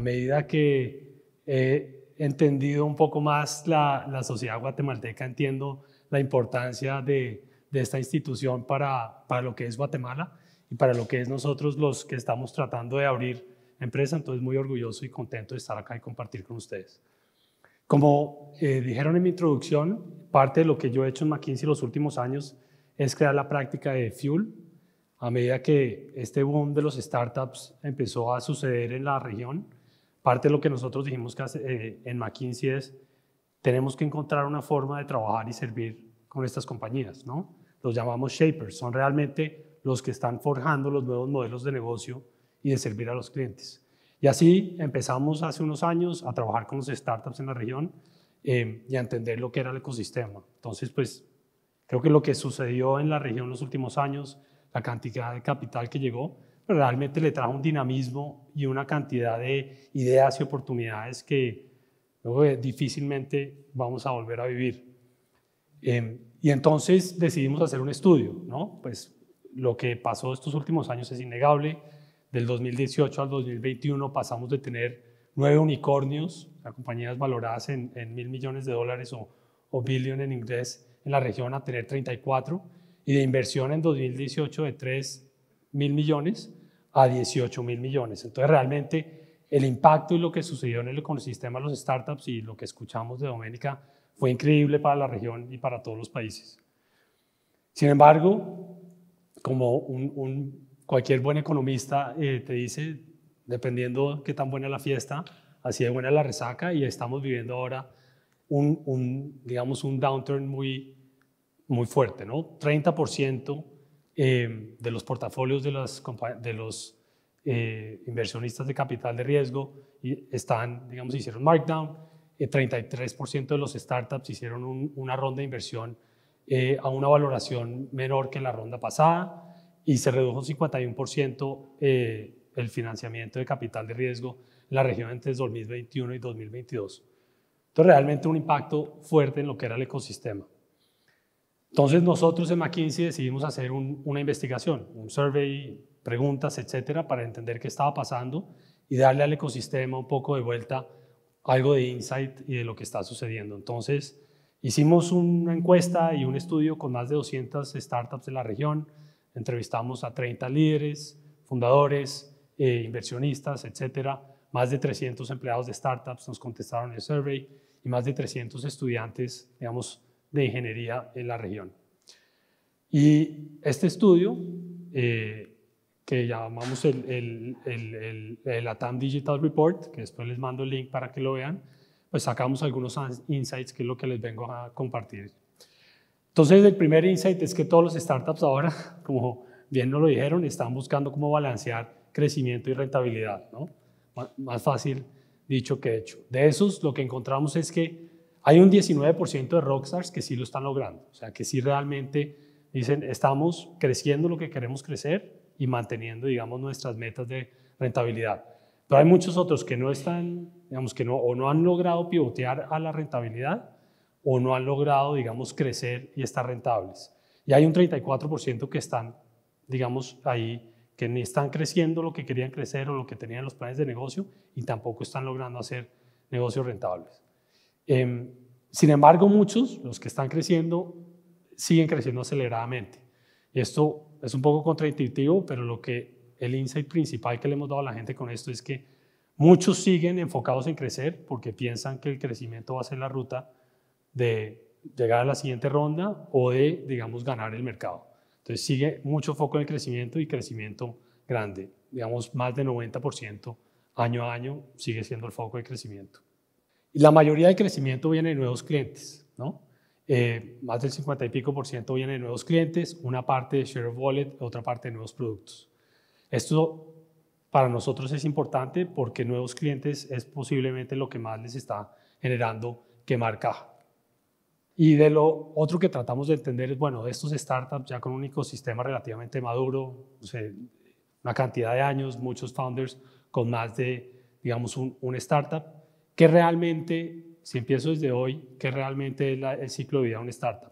a medida que he entendido un poco más la, sociedad guatemalteca, entiendo la importancia de, esta institución para, lo que es Guatemala y para lo que es nosotros los que estamos tratando de abrir empresa. Entonces, muy orgulloso y contento de estar acá y compartir con ustedes. Como eh, dijeron en mi introducción, parte de lo que yo he hecho en McKinsey los últimos años es crear la práctica de Fuel. A medida que este boom de los startups empezó a suceder en la región, parte de lo que nosotros dijimos que eh, en McKinsey es, tenemos que encontrar una forma de trabajar y servir con estas compañías, ¿no? Los llamamos shapers, son realmente los que están forjando los nuevos modelos de negocio y de servir a los clientes. Y así empezamos hace unos años a trabajar con los startups en la región eh, y a entender lo que era el ecosistema. Entonces, pues creo que lo que sucedió en la región en los últimos años, la cantidad de capital que llegó, pues, realmente le trajo un dinamismo y una cantidad de ideas y oportunidades que eh, difícilmente vamos a volver a vivir. Em, y entonces decidimos hacer un estudio, ¿no? Pues lo que pasó estos últimos años es innegable. Del 2018 al 2021 pasamos de tener nueve unicornios, compañías valoradas en, mil millones de dólares o, o billion en inglés, en la región a tener 34, y de inversión en 2018 de 3 mil millones a 18 mil millones. Entonces, realmente el impacto y lo que sucedió en el ecosistema de los startups y lo que escuchamos de Doménica fue increíble para la región y para todos los países. Sin embargo, como un, cualquier buen economista eh, te dice, dependiendo qué tan buena la fiesta, así de buena la resaca y estamos viviendo ahora un, digamos, un downturn muy, muy fuerte, ¿no? 30% Em, de los portafolios de, los eh, inversionistas de capital de riesgo y están, digamos, hicieron markdown. El eh, 33% de los startups hicieron una ronda de inversión eh, a una valoración menor que la ronda pasada y se redujo un 51% el financiamiento de capital de riesgo en la región entre 2021 y 2022. Entonces, realmente un impacto fuerte en lo que era el ecosistema. Entonces nosotros en McKinsey decidimos hacer una investigación, un survey, preguntas, etcétera, para entender qué estaba pasando y darle al ecosistema un poco de vuelta algo de insight y de lo que está sucediendo. Entonces hicimos una encuesta y un estudio con más de 200 startups de la región, entrevistamos a 30 líderes, fundadores, eh, inversionistas, etcétera, más de 300 empleados de startups nos contestaron el survey y más de 300 estudiantes, digamos, de ingeniería en la región. Y este estudio, eh, que llamamos el, el, el, el, ATAM Digital Report, que después les mando el link para que lo vean, pues sacamos algunos insights que es lo que les vengo a compartir. Entonces, el primer insight es que todos los startups ahora, como bien nos lo dijeron, están buscando cómo balancear crecimiento y rentabilidad, ¿no? Más fácil dicho que hecho. De esos, lo que encontramos es que hay un 19% de rockstars que sí lo están logrando, o sea, que sí realmente dicen, estamos creciendo lo que queremos crecer y manteniendo, digamos, nuestras metas de rentabilidad. Pero hay muchos otros que no están, digamos, que no, o no han logrado pivotear a la rentabilidad o no han logrado, digamos, crecer y estar rentables. Y hay un 34% que están, digamos, ahí, que ni están creciendo lo que querían crecer o lo que tenían los planes de negocio y tampoco están logrando hacer negocios rentables. Em, sin embargo, muchos, los que están creciendo, siguen creciendo aceleradamente. esto es un poco contraintuitivo, pero lo que el insight principal que le hemos dado a la gente con esto es que muchos siguen enfocados en crecer porque piensan que el crecimiento va a ser la ruta de llegar a la siguiente ronda o de, digamos, ganar el mercado. Entonces sigue mucho foco en el crecimiento y crecimiento grande. Digamos, más de 90% año a año sigue siendo el foco de crecimiento. La mayoría del crecimiento viene de nuevos clientes, ¿no? Eh, más del 50 y pico por ciento viene de nuevos clientes, una parte de share of wallet, otra parte de nuevos productos. Esto para nosotros es importante porque nuevos clientes es posiblemente lo que más les está generando que marca. Y de lo otro que tratamos de entender es, bueno, estos startups ya con un ecosistema relativamente maduro, una cantidad de años, muchos founders con más de, digamos, un startup, ¿Qué realmente, si empiezo desde hoy, qué realmente es el ciclo de vida de una startup?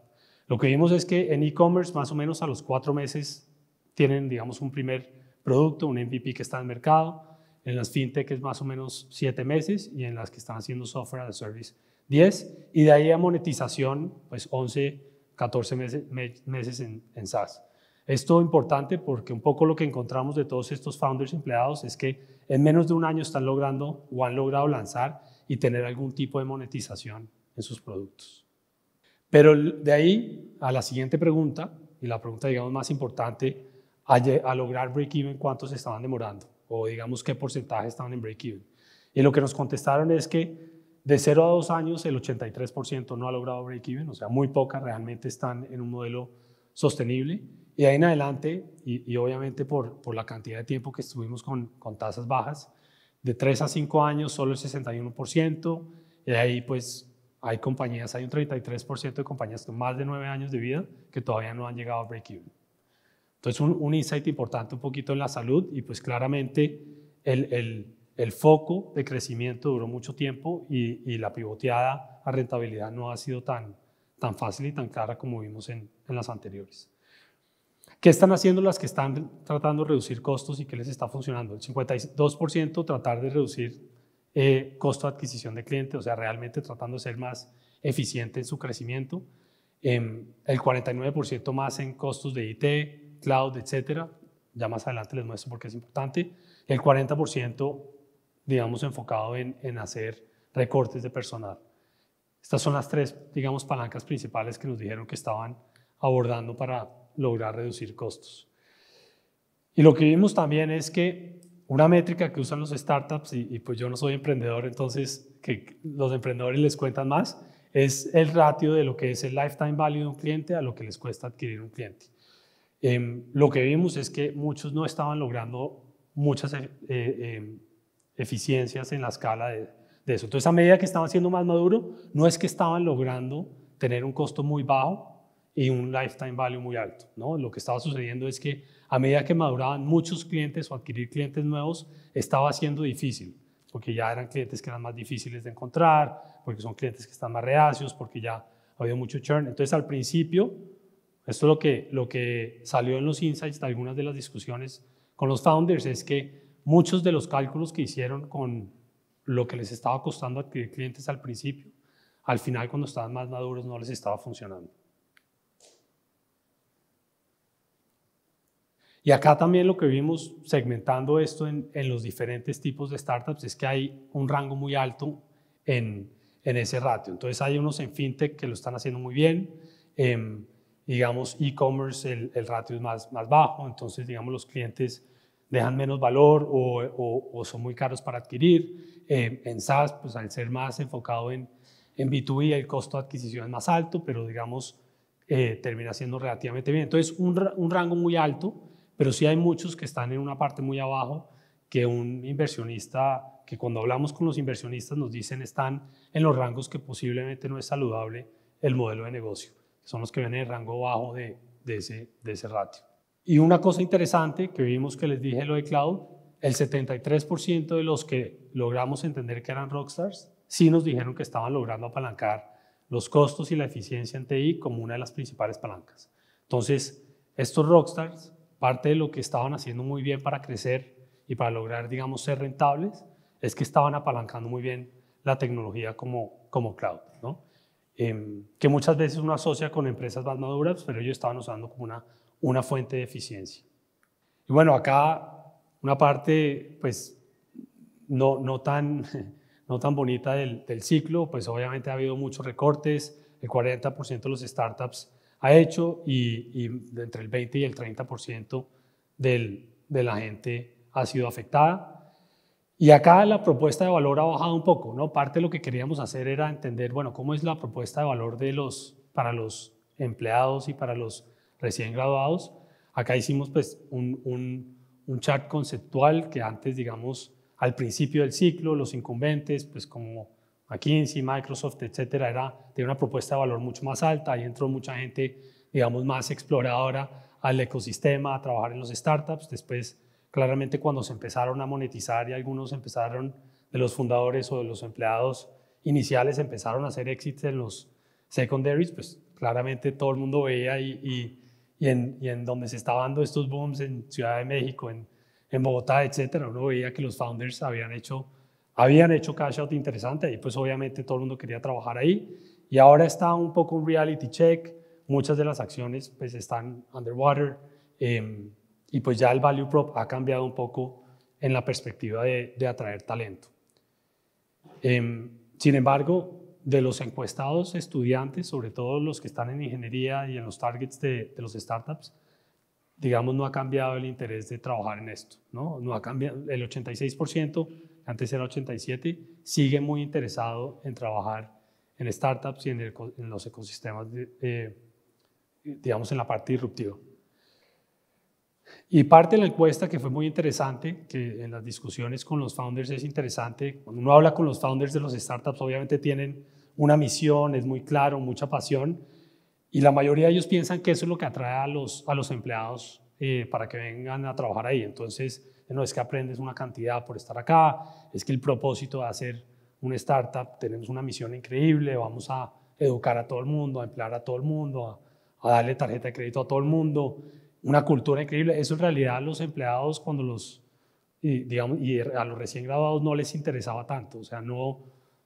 Lo que vimos es que en e-commerce, más o menos a los cuatro meses, tienen, digamos, un primer producto, un MVP que está en el mercado. En las fintech es más o menos siete meses y en las que están haciendo software as a service 10. Y de ahí a monetización, pues 11, 14 meses, meses en, en SaaS. Esto es importante porque un poco lo que encontramos de todos estos founders empleados es que en menos de un año están logrando o han logrado lanzar y tener algún tipo de monetización en sus productos. Pero de ahí a la siguiente pregunta, y la pregunta digamos más importante, a, lograr break-even, ¿cuántos estaban demorando? O digamos qué porcentaje estaban en break-even. Y lo que nos contestaron es que de 0 a 2 años el 83% no ha logrado break-even, o sea, muy pocas realmente están en un modelo sostenible. Y ahí en adelante, y, obviamente por, por, la cantidad de tiempo que estuvimos con tasas bajas, de 3 a 5 años, solo el 61%. Y ahí, pues, hay compañías, hay un 33% de compañías con más de 9 años de vida que todavía no han llegado a break-even. Entonces, un, insight importante un poquito en la salud y pues claramente el, foco de crecimiento duró mucho tiempo y, la pivoteada a rentabilidad no ha sido tan, tan fácil y tan cara como vimos en las anteriores. ¿Qué están haciendo las que están tratando de reducir costos y qué les está funcionando? El 52% tratar de reducir eh, costo de adquisición de cliente, o sea, realmente tratando de ser más eficiente en su crecimiento. Em, el 49% más en costos de IT, cloud, etcétera. Ya más adelante les muestro por qué es importante. El 40%, digamos, enfocado en, en hacer recortes de personal. Estas son las tres, digamos, palancas principales que nos dijeron que estaban abordando para lograr reducir costos. Y lo que vimos también es que una métrica que usan los startups, y, pues yo no soy emprendedor, entonces que los emprendedores les cuentan más, es el ratio de lo que es el lifetime value de un cliente a lo que les cuesta adquirir un cliente. Em, lo que vimos es que muchos no estaban logrando muchas eh, em, eficiencias en la escala de, de, eso. Entonces, a medida que estaban siendo más maduros, no es que estaban logrando tener un costo muy bajo, y un lifetime value muy alto. ¿no? Lo que estaba sucediendo es que a medida que maduraban muchos clientes o adquirir clientes nuevos, estaba siendo difícil, porque ya eran clientes que eran más difíciles de encontrar, porque son clientes que están más reacios, porque ya había mucho churn. Entonces al principio, esto es lo que, lo que salió en los insights de algunas de las discusiones con los founders, es que muchos de los cálculos que hicieron con lo que les estaba costando adquirir clientes al principio, al final cuando estaban más maduros no les estaba funcionando. Y acá también lo que vimos segmentando esto en, los diferentes tipos de startups es que hay un rango muy alto en, en ese ratio. Entonces hay unos en fintech que lo están haciendo muy bien, em, digamos e-commerce el, el, ratio es más, más bajo, entonces digamos los clientes dejan menos valor o, son muy caros para adquirir. Em, en SaaS, pues al ser más enfocado en, en B2B, el costo de adquisición es más alto, pero digamos eh, termina siendo relativamente bien. Entonces un, un rango muy alto pero sí hay muchos que están en una parte muy abajo que un inversionista, que cuando hablamos con los inversionistas nos dicen están en los rangos que posiblemente no es saludable el modelo de negocio, son los que ven en el rango bajo de, ese, de ese ratio. Y una cosa interesante que vimos que les dije lo de cloud, el 73% de los que logramos entender que eran rockstars, sí nos dijeron que estaban logrando apalancar los costos y la eficiencia en TI como una de las principales palancas. Entonces, estos rockstars parte de lo que estaban haciendo muy bien para crecer y para lograr, digamos, ser rentables, es que estaban apalancando muy bien la tecnología como, como cloud, em, que muchas veces uno asocia con empresas más maduras, pero ellos estaban usando como una, una fuente de eficiencia. Y bueno, acá una parte, pues, no, no, tan, no tan bonita del ciclo, pues obviamente ha habido muchos recortes, el 40% de los startups ha hecho y, entre el 20 y el 30% del, de la gente ha sido afectada. Y acá la propuesta de valor ha bajado un poco, ¿no? Parte de lo que queríamos hacer era entender, bueno, cómo es la propuesta de valor de los, para los empleados y para los recién graduados. Acá hicimos pues un, un, un conceptual que antes, digamos, al principio del ciclo, los incumbentes, pues como sí Microsoft, etcétera, era, tenía una propuesta de valor mucho más alta. Ahí entró mucha gente, digamos, más exploradora al ecosistema, a trabajar en los startups. Después, claramente, cuando se empezaron a monetizar y algunos empezaron de los fundadores o de los empleados iniciales empezaron a hacer exits en los secondaries, pues claramente todo el mundo veía y, en, donde se estaban dando estos booms en Ciudad de México, en, en Bogotá, etcétera, uno veía que los founders habían hecho habían hecho cash out interesante y pues obviamente todo el mundo quería trabajar ahí y ahora está un poco un reality check, muchas de las acciones pues están underwater em, y pues ya el value prop ha cambiado un poco en la perspectiva de, atraer talento. Em, sin embargo, de los encuestados estudiantes, sobre todo los que están en ingeniería y en los targets de, los startups, digamos, no ha cambiado el interés de trabajar en esto, ¿no? No ha cambiado, el 86% antes era 87, sigue muy interesado en trabajar en startups y en, los ecosistemas, eh, digamos, en la parte disruptiva. Y parte de la encuesta que fue muy interesante, que en las discusiones con los founders es interesante, cuando uno habla con los founders de los startups, obviamente tienen una misión, es muy claro, mucha pasión, y la mayoría de ellos piensan que eso es lo que atrae a los, a los empleados eh, para que vengan a trabajar ahí. Entonces, no es que aprendes una cantidad por estar acá, es que el propósito de hacer una startup, tenemos una misión increíble, vamos a educar a todo el mundo, a emplear a todo el mundo, a, darle tarjeta de crédito a todo el mundo, una cultura increíble. Eso en realidad a los empleados cuando los, digamos, y a los recién graduados no les interesaba tanto, o sea, no,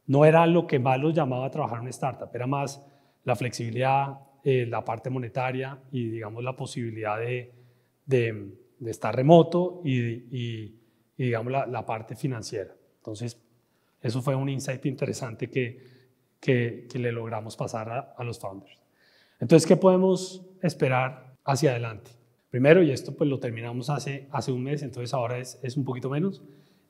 no era lo que más los llamaba a trabajar en una startup, era más la flexibilidad, eh, la parte monetaria y, digamos, la posibilidad de, de estar remoto y, digamos, la, parte financiera. Entonces, eso fue un insight interesante que, que, le logramos pasar a, los founders. Entonces, ¿qué podemos esperar hacia adelante? Primero, y esto pues lo terminamos hace, hace un mes, entonces ahora es, un poquito menos,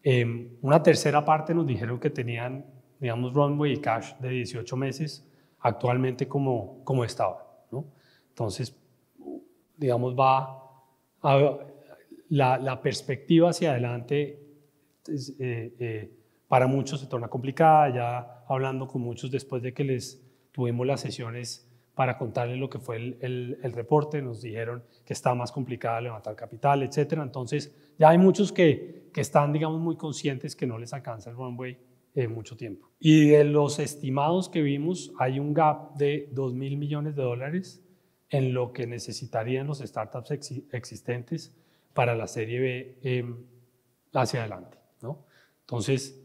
em, una tercera parte nos dijeron que tenían, digamos, runway y cash de 18 meses actualmente como, como estaba. Entonces, digamos, va a, la, perspectiva hacia adelante eh, eh, para muchos se torna complicada, ya hablando con muchos después de que les tuvimos las sesiones para contarles lo que fue el, reporte, nos dijeron que está más complicada levantar capital, etc. Entonces, ya hay muchos que, están, digamos, muy conscientes que no les alcanza el runway en mucho tiempo. Y de los estimados que vimos, hay un gap de 2 mil millones de dólares en lo que necesitarían los startups existentes para la Serie B em, hacia adelante. ¿no? Entonces,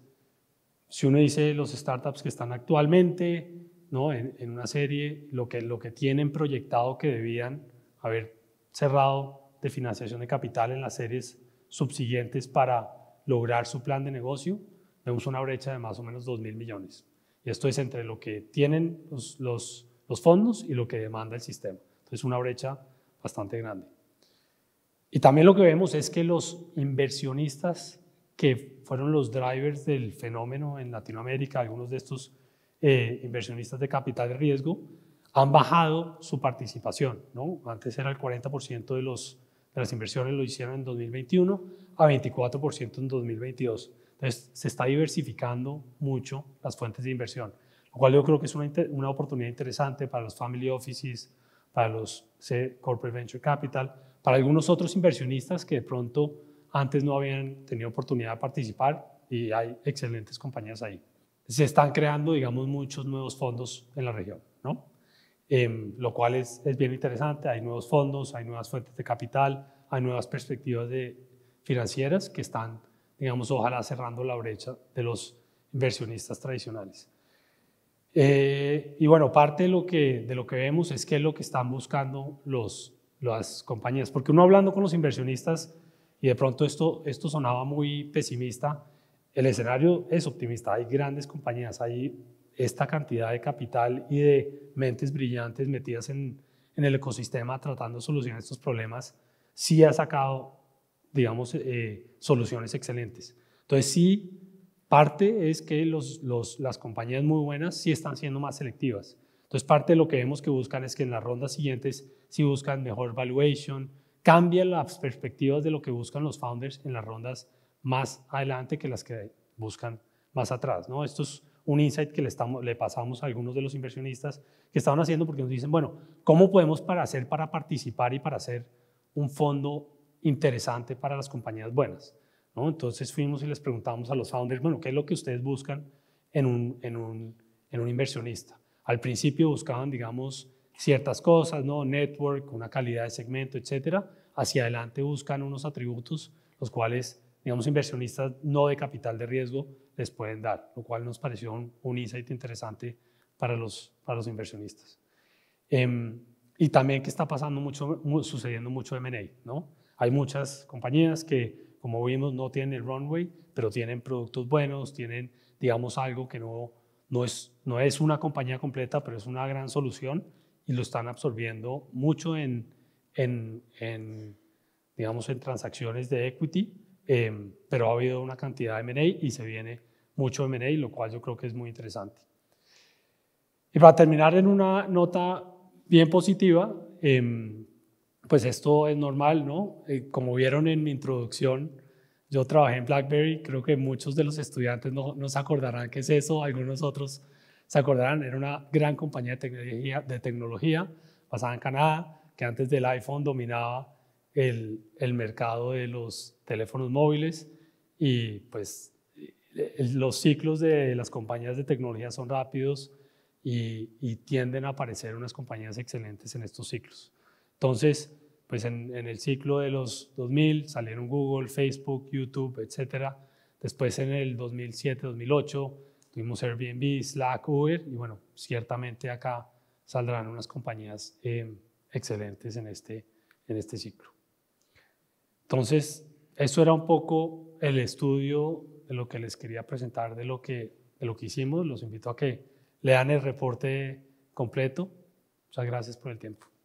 si uno dice los startups que están actualmente ¿no? en, una serie, lo que, lo que tienen proyectado que debían haber cerrado de financiación de capital en las series subsiguientes para lograr su plan de negocio, vemos una brecha de más o menos 2 mil millones. Y esto es entre lo que tienen los, los, los fondos y lo que demanda el sistema. Entonces, una brecha bastante grande. Y también lo que vemos es que los inversionistas que fueron los drivers del fenómeno en Latinoamérica, algunos de estos eh, inversionistas de capital de riesgo, han bajado su participación. ¿no? Antes era el 40% de, los, de las inversiones lo hicieron en 2021 a 24% en 2022. Entonces se está diversificando mucho las fuentes de inversión, lo cual yo creo que es una, una oportunidad interesante para los family offices, para los corporate venture capital, para algunos otros inversionistas que de pronto antes no habían tenido oportunidad de participar y hay excelentes compañías ahí. Se están creando, digamos, muchos nuevos fondos en la región, ¿no? Em, lo cual es, es bien interesante, hay nuevos fondos, hay nuevas fuentes de capital, hay nuevas perspectivas de, financieras que están, digamos, ojalá cerrando la brecha de los inversionistas tradicionales. Eh, y bueno, parte de lo, que, de lo que vemos es que es lo que están buscando los las compañías. Porque uno hablando con los inversionistas, y de pronto esto, esto sonaba muy pesimista, el escenario es optimista. Hay grandes compañías, hay esta cantidad de capital y de mentes brillantes metidas en, el ecosistema tratando de solucionar estos problemas. Sí ha sacado, digamos, eh, soluciones excelentes. Entonces sí, parte es que las compañías muy buenas sí están siendo más selectivas entonces, parte de lo que vemos que buscan es que en las rondas siguientes, si buscan mejor valuation, cambien las perspectivas de lo que buscan los founders en las rondas más adelante que las que buscan más atrás. Esto es un insight que le, estamos, pasamos a algunos de los inversionistas que estaban haciendo porque nos dicen, bueno, ¿cómo podemos para hacer para participar y para hacer un fondo interesante para las compañías buenas? Entonces fuimos y les preguntamos a los founders, bueno, ¿qué es lo que ustedes buscan en un inversionista? Al principio buscaban, digamos, ciertas cosas, ¿no? Network, una calidad de segmento, etcétera. Hacia adelante buscan unos atributos, los cuales, digamos, inversionistas no de capital de riesgo les pueden dar, lo cual nos pareció un, insight interesante para los, para los inversionistas. Em, y también que está pasando mucho, sucediendo mucho M&A, ¿no? Hay muchas compañías que, como vimos, no tienen el runway, pero tienen productos buenos, tienen, digamos, algo que no no es, no es una compañía completa, pero es una gran solución y lo están absorbiendo mucho en, digamos, en transacciones de equity, eh, pero ha habido una cantidad de MA y se viene mucho MA, lo cual yo creo que es muy interesante. Y para terminar en una nota bien positiva, eh, pues esto es normal, ¿no? Eh, como vieron en mi introducción, yo trabajé en BlackBerry, creo que muchos de los estudiantes no, se acordarán qué es eso, algunos otros se acordarán, era una gran compañía de tecnología, de tecnología basada en Canadá, que antes del iPhone dominaba el, mercado de los teléfonos móviles y pues e, e, los ciclos de las compañías de tecnología son rápidos y, tienden a aparecer unas compañías excelentes en estos ciclos. Entonces, pues en, el ciclo de los 2000 salieron Google, Facebook, YouTube, etc. Después en el 2007-2008 tuvimos Airbnb, Slack, Uber y bueno, ciertamente acá saldrán unas compañías em, excelentes en este, en este ciclo. Entonces, eso era un poco el estudio de lo que les quería presentar, de lo que, de lo que hicimos. Los invito a que lean el reporte completo. Muchas gracias por el tiempo.